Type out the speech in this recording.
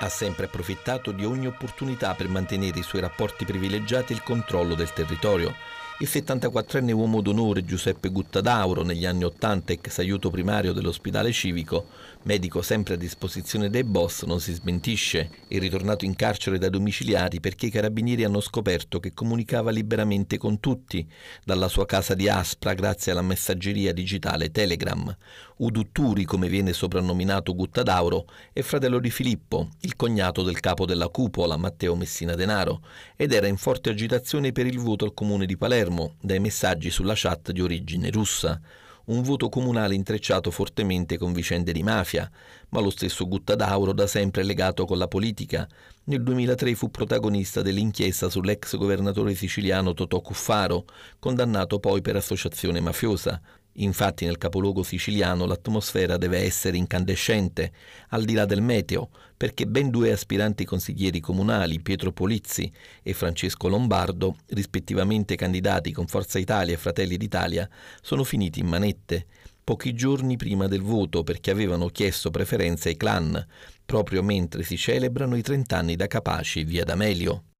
Ha sempre approfittato di ogni opportunità per mantenere i suoi rapporti privilegiati e il controllo del territorio. Il 74enne uomo d'onore Giuseppe Guttadauro, negli anni 80 ex aiuto primario dell'ospedale civico, medico sempre a disposizione dei boss, non si smentisce. È ritornato in carcere da domiciliari perché i carabinieri hanno scoperto che comunicava liberamente con tutti, dalla sua casa di Aspra grazie alla messaggeria digitale Telegram. Udutturi, come viene soprannominato Guttadauro, è fratello di Filippo, il cognato del capo della cupola Matteo Messina Denaro, ed era in forte agitazione per il voto al comune di Palermo fermo dai messaggi sulla chat di origine russa, un voto comunale intrecciato fortemente con vicende di mafia, ma lo stesso Guttadauro da sempre legato con la politica. Nel 2003 fu protagonista dell'inchiesta sull'ex governatore siciliano Totò Cuffaro, condannato poi per associazione mafiosa. Infatti nel capoluogo siciliano l'atmosfera deve essere incandescente, al di là del meteo, perché ben due aspiranti consiglieri comunali, Pietro Polizzi e Francesco Lombardo, rispettivamente candidati con Forza Italia e Fratelli d'Italia, sono finiti in manette pochi giorni prima del voto perché avevano chiesto preferenze ai clan, proprio mentre si celebrano i 30 anni da Capaci via D'Amelio.